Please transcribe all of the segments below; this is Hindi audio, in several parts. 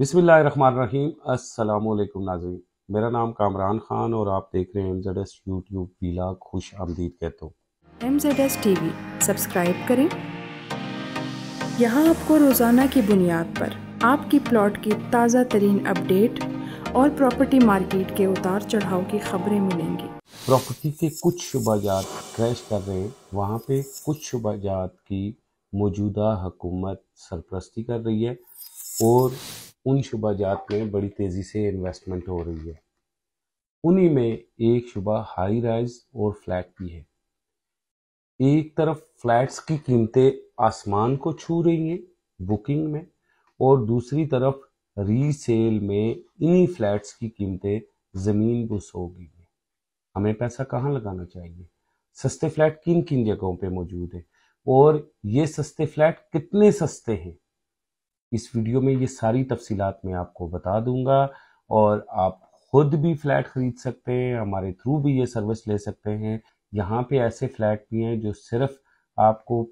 बिसमीम् अल्लाम नाजी मेरा नाम कामरान खान और आप देख रहे हैं एम जेड एस यूट्यूब पीला खुश आमदीद कहते हो M Z S T subscribe करें यहाँ आपको रोज़ाना की बुनियाद पर आपकी प्लॉट की ताज़ा तरीन अपडेट और प्रॉपर्टी मार्केट के उतार चढ़ाव की खबरें मिलेंगी प्रॉपर्टी के कुछ शुबाजात क्रैश कर रहे हैं वहाँ पे कुछ शुबाजात की मौजूदा हुकूमत सरपरस्ती कर रही है और उन शुबा जात में बड़ी तेज़ी से इन्वेस्टमेंट हो रही है उन्हीं में एक शुबा हाई राइज और फ्लैट भी है एक तरफ फ्लैट्स की कीमतें आसमान को छू रही हैं बुकिंग में और दूसरी तरफ रीसेल में इन्हीं फ्लैट्स की कीमतें ज़मीन बुस हो गई हैं हमें पैसा कहाँ लगाना चाहिए सस्ते फ्लैट किन किन जगहों पे मौजूद है और ये सस्ते फ्लैट कितने सस्ते हैं इस वीडियो में ये सारी तफसीलात मैं आपको बता दूंगा और आप खुद भी फ्लैट ख़रीद सकते हैं हमारे थ्रू भी ये सर्विस ले सकते हैं यहाँ पे ऐसे फ्लैट भी हैं जो सिर्फ आपको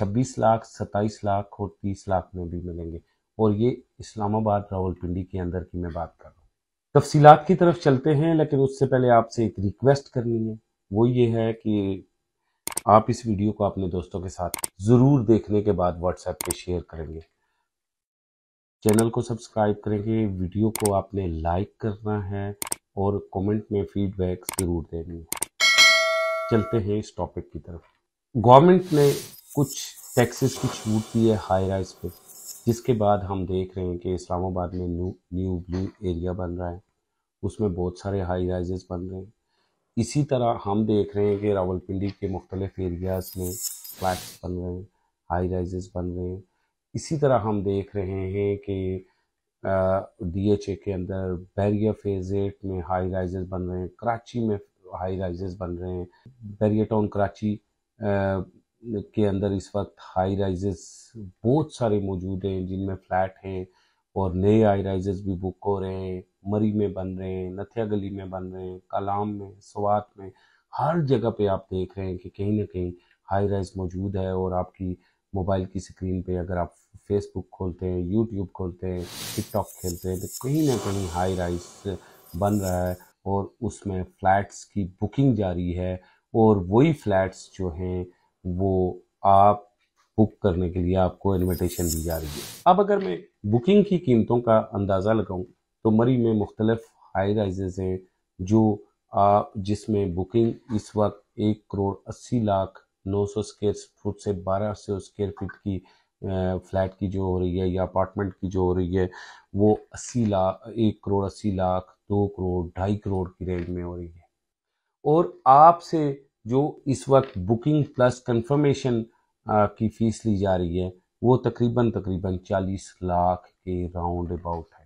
26 लाख 27 लाख और 30 लाख में भी मिलेंगे और ये इस्लामाबाद रावलपिंडी के अंदर की मैं बात कर रहा हूँ तफसीलात की तरफ चलते हैं लेकिन उससे पहले आपसे एक रिक्वेस्ट करनी है वो ये है कि आप इस वीडियो को अपने दोस्तों के साथ ज़रूर देखने के बाद व्हाट्सएप पे शेयर करेंगे चैनल को सब्सक्राइब करेंगे वीडियो को आपने लाइक करना है और कमेंट में फीडबैक ज़रूर देनी है चलते हैं इस टॉपिक की तरफ गवर्नमेंट ने कुछ टैक्सेस की छूट दी है हाई राइज पे जिसके बाद हम देख रहे हैं कि इस्लामाबाद में न्यू न्यू ब्लू एरिया बन रहा है उसमें बहुत सारे हाई राइजेस बन रहे हैं इसी तरह हम देख रहे हैं कि रावलपिंडी के मुख्तलिफ एरियाज़ में फ्लैट्स बन रहे हैं हाई राइजेस बन रहे हैं इसी तरह हम देख रहे हैं कि डी एच ए के अंदर बैरियर फेज एट में हाई राइजेस बन रहे हैं कराची में हाई राइजेस बन रहे हैं बैरियर टाउन कराची के अंदर इस वक्त हाई राइजेस बहुत सारे मौजूद हैं जिनमें फ्लैट हैं और नए हाई राइजेस भी बुक हो रहे हैं मरी में बन रहे हैं नथिया गली में बन रहे हैं कलाम में सवात में हर जगह पे आप देख रहे हैं कि कहीं ना कहीं हाई राइज मौजूद है और आपकी मोबाइल की स्क्रीन पे अगर आप फेसबुक खोलते हैं यूट्यूब खोलते हैं टिकटॉक खेलते हैं तो कहीं ना कहीं हाई राइस बन रहा है और उसमें फ्लैट्स की बुकिंग जारी है और वही फ्लैट्स जो हैं वो आप बुक करने के लिए आपको इन्विटेशन दी जा रही है अब अगर मैं बुकिंग की कीमतों का अंदाज़ा लगाऊं तो मरी में मुख्तलफ हाई राइजेज़ हैं जो आप जिसमें बुकिंग इस वक्त एक करोड़ अस्सी लाख 900 स्क्वेयर फुट से 1200 स्क्वेयर फिट की फ्लैट की जो हो रही है या अपार्टमेंट की जो हो रही है वो अस्सी लाख एक करोड़ अस्सी लाख दो करोड़ ढाई करोड़ की रेंज में हो रही है और आपसे जो इस वक्त बुकिंग प्लस कंफर्मेशन की फीस ली जा रही है वो तकरीबन तकरीबन चालीस लाख के राउंड अबाउट है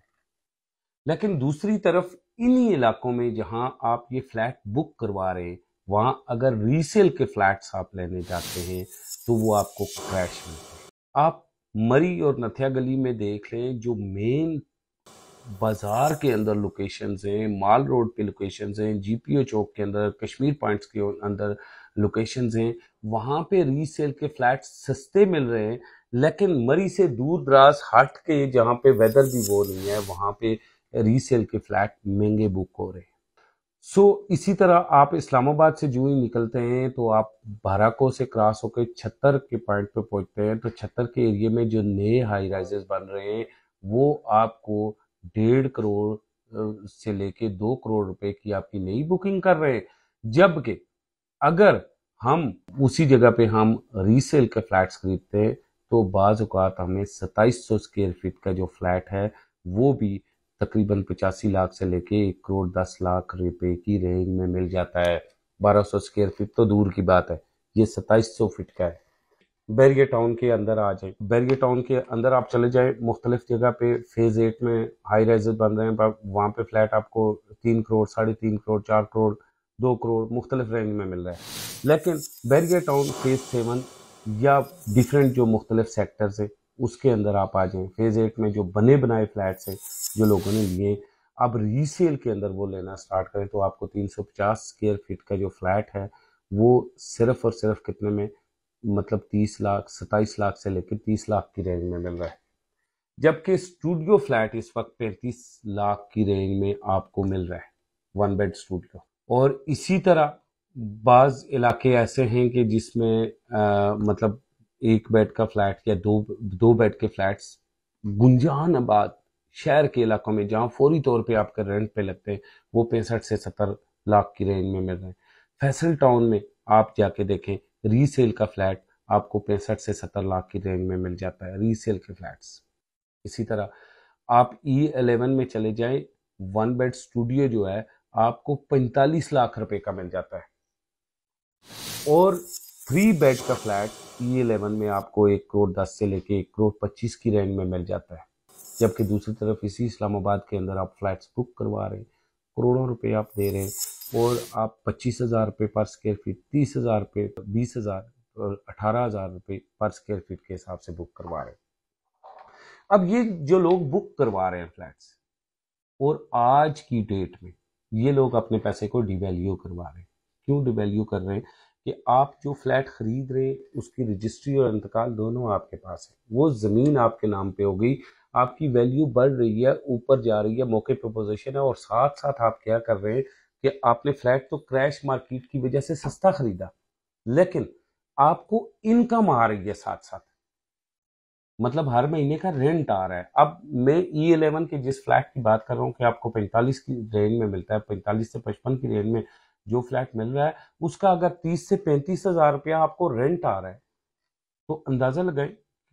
लेकिन दूसरी तरफ इन्हीं इलाकों में जहां आप ये फ्लैट बुक करवा रहे हैं वहाँ अगर रीसेल के फ्लैट्स आप लेने जाते हैं तो वो आपको क्रैश मिलते हैं आप मरी और नथिया गली में देख लें जो मेन बाज़ार के अंदर लोकेशंस हैं माल रोड पे लोकेशंस हैं जीपीओ चौक के अंदर कश्मीर पॉइंट्स के अंदर लोकेशंस हैं वहाँ पे रीसेल के फ्लैट सस्ते मिल रहे हैं लेकिन मरी से दूर दराज हट के जहाँ पे वेदर भी वो नहीं है वहाँ पे रीसेल के फ्लैट महंगे बुक हो रहे हैं सो so, इसी तरह आप इस्लामाबाद से जू ही निकलते हैं तो आप भाराको से क्रॉस होकर छत्तर के पॉइंट पे पहुंचते हैं तो छत्तर के एरिया में जो नए हाई राइजेस बन रहे हैं वो आपको डेढ़ करोड़ से लेके दो करोड़ रुपए की आपकी नई बुकिंग कर रहे हैं जबकि अगर हम उसी जगह पे हम रीसेल के फ्लैट्स खरीदते हैं तो बाज़ात हमें सत्ताईस सौ स्क्वेयर फीट का जो फ्लैट है वो भी तकरीबन पचासी लाख से लेके एक करोड़ दस लाख रुपए की रेंज में मिल जाता है बारह सौ स्क्वेयर फीट तो दूर की बात है ये सौ फीट का है बैरिया टाउन के अंदर आ जाए बैरिया टाउन के अंदर आप चले जाए मुख्तलिफ जगह पे फेज एट में हाई राइज बन रहे हैं वहाँ पे फ्लैट आपको तीन करोड़ साढ़े तीन करोड़ चार करोड़ दो करोड़ मुख्तलिफ रेंज में मिल रहा है लेकिन बैरिया टाउन फेज सेवन या डिफरेंट जो मुख्तलिफ सेक्टर्स हैं उसके अंदर आप आ जाएं फेज़ एट में जो बने बनाए फ्लैट्स हैं जो लोगों ने लिए अब रीसेल के अंदर वो लेना स्टार्ट करें तो आपको 350 स्क्वेयर फीट का जो फ्लैट है वो सिर्फ और सिर्फ कितने में मतलब 30 लाख 27 लाख से लेकर 30 लाख की रेंज में मिल रहा है जबकि स्टूडियो फ्लैट इस वक्त पैंतीस लाख की रेंज में आपको मिल रहा है वन बेड स्टूडियो और इसी तरह बाज़ इलाके ऐसे हैं कि जिसमें मतलब एक बेड का फ्लैट या दो दो बेड के फ्लैट्स गुंजान आबाद शहर के इलाकों में जहाँ फौरी तौर पे आपके रेंट पे लगते हैं वो पैंसठ से सत्तर लाख की रेंज में मिल रहे हैं फैसल टाउन में आप जाके देखें रीसेल का फ्लैट आपको पैंसठ से सत्तर लाख की रेंज में मिल जाता है रीसेल के फ्लैट्स इसी तरह आप ई e एलेवन में चले जाएं वन बेड स्टूडियो जो है आपको पैंतालीस लाख रुपए का मिल जाता है और थ्री बेड का फ्लैट ई इलेवन में आपको एक करोड़ दस से लेके एक करोड़ पच्चीस की रेंज में मिल जाता है जबकि दूसरी तरफ इसी इस्लामाबाद के अंदर आप फ्लैट्स बुक करवा रहे हैं करोड़ों रुपए आप दे रहे हैं और आप पच्चीस हज़ार रुपये पर स्क्वेयर फीट तीस हज़ार रुपये बीस हज़ार और अठारह हज़ार रुपये पर स्क्वेयर फीट के हिसाब से बुक करवा रहे हैं अब ये जो लोग बुक करवा रहे हैं फ्लैट्स और आज की डेट में ये लोग अपने पैसे को डिवेल्यू करवा रहे हैं क्यों डिवेल्यू कर रहे हैं कि आप जो फ्लैट खरीद रहे उसकी रजिस्ट्री और इंतकाल दोनों आपके पास है वो ज़मीन आपके नाम पे हो गई आपकी वैल्यू बढ़ रही है ऊपर जा रही है मौके पे पोजीशन है और साथ साथ आप क्या कर रहे हैं कि आपने फ्लैट तो क्रैश मार्केट की वजह से सस्ता खरीदा लेकिन आपको इनकम आ रही है साथ साथ मतलब हर महीने का रेंट आ रहा है अब मैं ई e एलेवन के जिस फ्लैट की बात कर रहा हूँ कि आपको पैंतालीस की रेंज में मिलता है पैंतालीस से पचपन की रेंज में जो फ्लैट मिल रहा है उसका अगर तीस से पैंतीस हजार रुपया आपको रेंट आ रहा है तो अंदाजा लगाए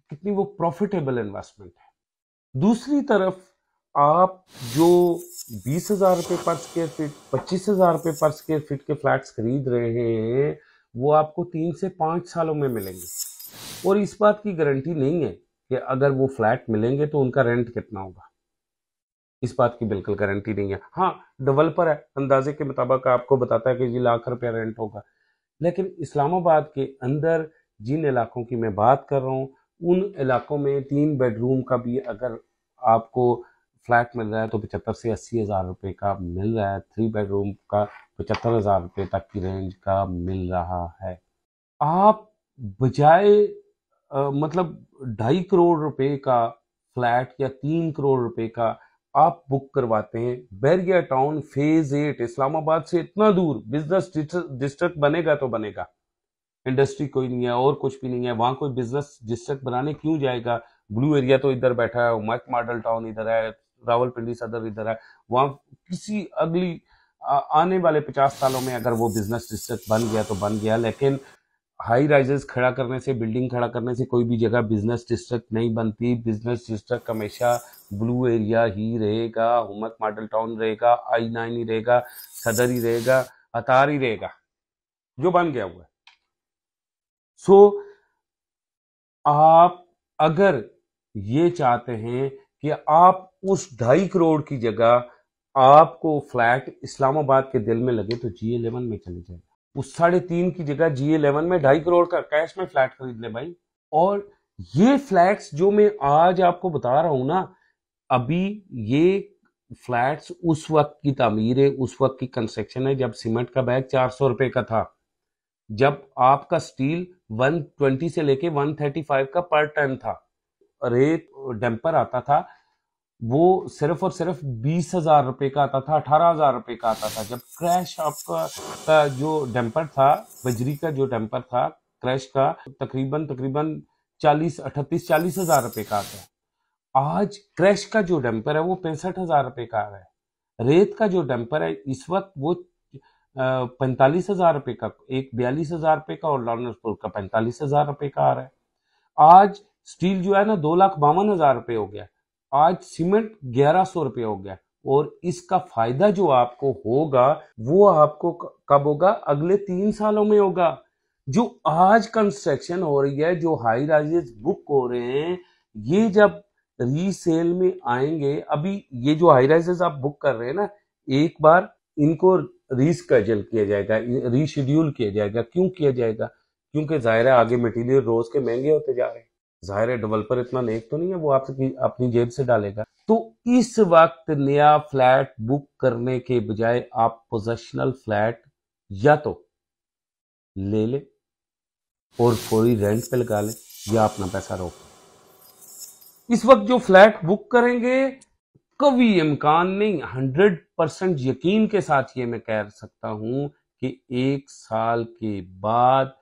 कितनी वो प्रॉफिटेबल इन्वेस्टमेंट है दूसरी तरफ आप जो बीस हजार रुपये पर स्क्वेयर फीट पच्चीस हजार रुपये पर स्क्वेयर फीट के फ्लैट्स खरीद रहे हैं वो आपको तीन से पाँच सालों में मिलेंगे और इस बात की गारंटी नहीं है कि अगर वो फ्लैट मिलेंगे तो उनका रेंट कितना होगा इस बात की बिल्कुल गारंटी नहीं है हाँ डेवलपर है अंदाजे के मुताबिक आपको बताता है कि जी लाख रुपया रेंट होगा लेकिन इस्लामाबाद के अंदर जिन इलाकों की मैं बात कर रहा हूँ उन इलाकों में तीन बेडरूम का भी अगर आपको फ्लैट मिल रहा है तो पचहत्तर से अस्सी हज़ार रुपये का मिल रहा है थ्री बेडरूम का पचहत्तर हज़ार रुपये तक की रेंज का मिल रहा है आप बजाय मतलब ढाई करोड़ रुपए का फ्लैट या तीन करोड़ रुपए का आप बुक करवाते हैं Bahria Town phase eight Islamabad से इतना दूर बिजनेस डिस्ट्रिक्ट बनेगा तो बनेगा इंडस्ट्री कोई नहीं है और कुछ भी नहीं है वहां कोई बिजनेस डिस्ट्रिक्ट बनाने क्यों जाएगा ब्लू एरिया तो इधर बैठा है मैक मॉडल टाउन इधर है रावलपिंडी सदर इधर है वहां किसी अगली आने वाले पचास सालों में अगर वो बिजनेस डिस्ट्रिक्ट बन गया तो बन गया लेकिन हाई राइजेस खड़ा करने से बिल्डिंग खड़ा करने से कोई भी जगह बिजनेस डिस्ट्रिक्ट नहीं बनती बिजनेस डिस्ट्रिक्ट हमेशा ब्लू एरिया ही रहेगा हुमत मॉडल टाउन रहेगा आई नाइन ही रहेगा सदर ही रहेगा अतार ही रहेगा जो बन गया हुआ है सो so, आप अगर ये चाहते हैं कि आप उस ढाई करोड़ की जगह आपको फ्लैट इस्लामाबाद के दिल में लगे तो जी एलेवन में चले जाए उस साढ़े तीन की जगह जी इलेवन में ढाई करोड़ का कैश में फ्लैट खरीद ले भाई और ये फ्लैट्स जो मैं आज आपको बता रहा हूं ना अभी ये फ्लैट्स उस वक्त की तमीर है उस वक्त की कंस्ट्रक्शन है जब सीमेंट का बैग चार सौ रुपए का था जब आपका स्टील 120 से लेके 135 का पर टन था रेत डेम्पर आता था वो सिर्फ और सिर्फ बीस हजार रुपए का आता था अठारह हजार रुपए का आता था जब क्रैश आपका जो डेम्पर था बजरी का जो डैम्पर था क्रैश का तकरीबन तकरीबन चालीस अठतीस चालीस हजार रुपए का आता है आज क्रैश का जो डैम्पर है वो पैंसठ हजार रुपए का आ रहा है रेत का जो डेम्पर है इस वक्त वो पैंतालीस हजार रुपए का एक बयालीस हजार रुपए का और लॉर्नसपुर का पैंतालीस हजार रुपए का आ रहा है आज स्टील जो है ना दो लाख बावन हजार रुपए हो गया आज सीमेंट ग्यारह सौ रुपये हो गया और इसका फायदा जो आपको होगा वो आपको कब होगा अगले तीन सालों में होगा जो आज कंस्ट्रक्शन हो रही है जो हाई राइजेस बुक हो रहे हैं ये जब रीसेल में आएंगे अभी ये जो हाई राइजेस आप बुक कर रहे हैं ना एक बार इनको रीस्कजल किया जाएगा रीशेड्यूल किया जाएगा क्यों किया जाएगा क्योंकि जाहिर है आगे मटेरियल रोज के महंगे होते जा रहे हैं जाहिर है डेवलपर इतना नेक तो नहीं है वो आपसे अपनी जेब से डालेगा तो इस वक्त नया फ्लैट बुक करने के बजाय आप पोजेशनल फ्लैट या तो ले ले और कोई रेंट पे लगा ले या अपना पैसा रोक इस वक्त जो फ्लैट बुक करेंगे कभी इम्कान नहीं हंड्रेड परसेंट यकीन के साथ ये मैं कह सकता हूं कि एक साल के बाद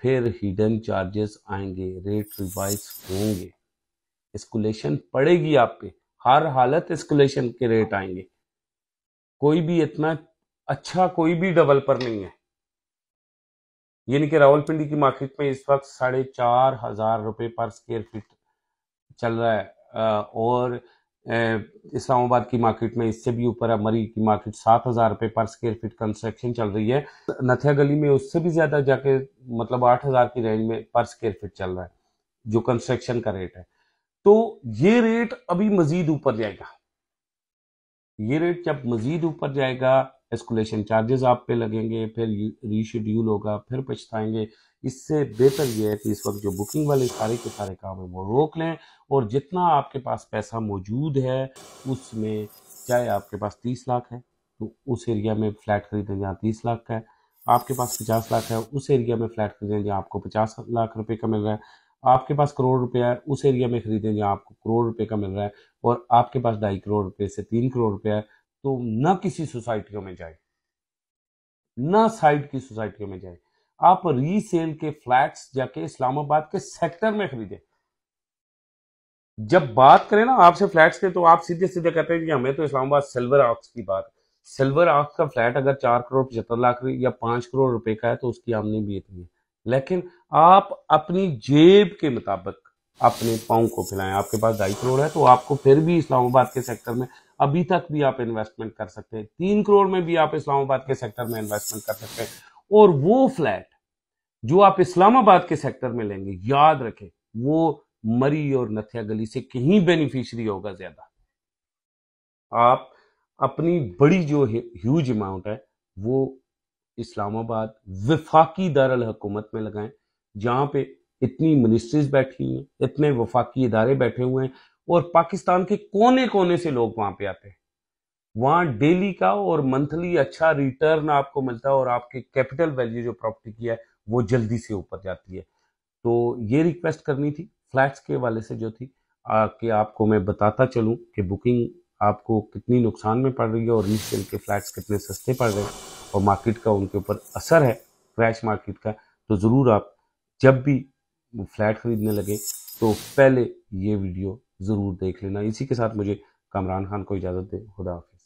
फिर हिडन चार्जेस आएंगे रेट रिवाइज होंगे एस्कुलेशन पड़ेगी आप पे हर हालत एस्कुलेशन के रेट आएंगे कोई भी इतना अच्छा कोई भी डबल पर नहीं है यानी कि रावलपिंडी की मार्केट में इस वक्त साढ़े चार हजार रुपए पर स्क्वायर फीट चल रहा है और इस्लामाबाद की मार्केट में इससे भी ऊपर है मरी की मार्केट सात हज़ार रुपये पर स्क्वेयर फीट कंस्ट्रक्शन चल रही है नथिया गली में उससे भी ज़्यादा जाके मतलब आठ हज़ार की रेंज में पर स्क्वेयर फीट चल रहा है जो कंस्ट्रक्शन का रेट है तो ये रेट अभी मज़ीद ऊपर जाएगा ये रेट जब मज़ीद ऊपर जाएगा एस्कुलेशन चार्जेस आप पे लगेंगे फिर रीशेड्यूल होगा फिर पछताएंगे इससे बेहतर ये है कि इस वक्त जो बुकिंग वाले सारे के सारे काम हैं वो रोक लें और जितना आपके पास पैसा मौजूद है उसमें चाहे आपके पास तीस लाख है तो उस एरिया में फ्लैट खरीदें जहाँ तीस लाख का है आपके पास पचास लाख है उस एरिया में फ्लैट खरीदें जहाँ आपको पचास लाख रुपये का मिल रहा है आपके पास करोड़ रुपया है उस एरिया में खरीदें जहाँ आपको करोड़ रुपये का मिल रहा है और आपके पास ढाई करोड़ रुपये से तीन करोड़ रुपया है तो ना किसी सोसाइटियों में जाए ना साइड की सोसाइटियों में जाए आप रीसेल के फ्लैट्स जाके इस्लामाबाद के सेक्टर में खरीदे जब बात करें ना आपसे फ्लैट्स के तो आप सीधे सीधे कहते हैं कि हमें तो इस्लामाबाद सिल्वर आर्क्स की बात सिल्वर आर्क्स का फ्लैट अगर चार करोड़ पचहत्तर लाख या पांच करोड़ रुपए का है तो उसकी आमदनी भी इतनी है लेकिन आप अपनी जेब के मुताबिक अपने पाँव को फैलाएं आपके पास ढाई करोड़ है तो आपको फिर भी इस्लामाबाद के सेक्टर में अभी तक भी आप इन्वेस्टमेंट कर सकते हैं तीन करोड़ में भी आप इस्लामाबाद के सेक्टर में इन्वेस्टमेंट कर सकते हैं और वो फ्लैट जो आप इस्लामाबाद के सेक्टर में लेंगे याद रखें वो मरी और नथिया गली से कहीं बेनिफिशरी होगा ज्यादा आप अपनी बड़ी जो ह्यूज अमाउंट है वो इस्लामाबाद विफाकी दारकूमत में लगाएं जहां पे इतनी मिनिस्ट्रीज बैठी हैं इतने वफाकी इदारे बैठे हुए हैं और पाकिस्तान के कोने कोने से लोग वहां पे आते हैं वहां डेली का और मंथली अच्छा रिटर्न आपको मिलता है और आपके कैपिटल वैल्यू जो प्रॉपर्टी की है वो जल्दी से ऊपर जाती है तो ये रिक्वेस्ट करनी थी फ्लैट्स के हवाले से जो थी आ, कि आपको मैं बताता चलूं कि बुकिंग आपको कितनी नुकसान में पड़ रही है और रीसेल के फ्लैट्स कितने सस्ते पड़ रहे हैं और मार्केट का उनके ऊपर असर है क्रैश मार्केट का तो ज़रूर आप जब भी फ्लैट खरीदने लगे तो पहले ये वीडियो ज़रूर देख लेना इसी के साथ मुझे कामरान खान को इजाज़त दे खुदा हाफि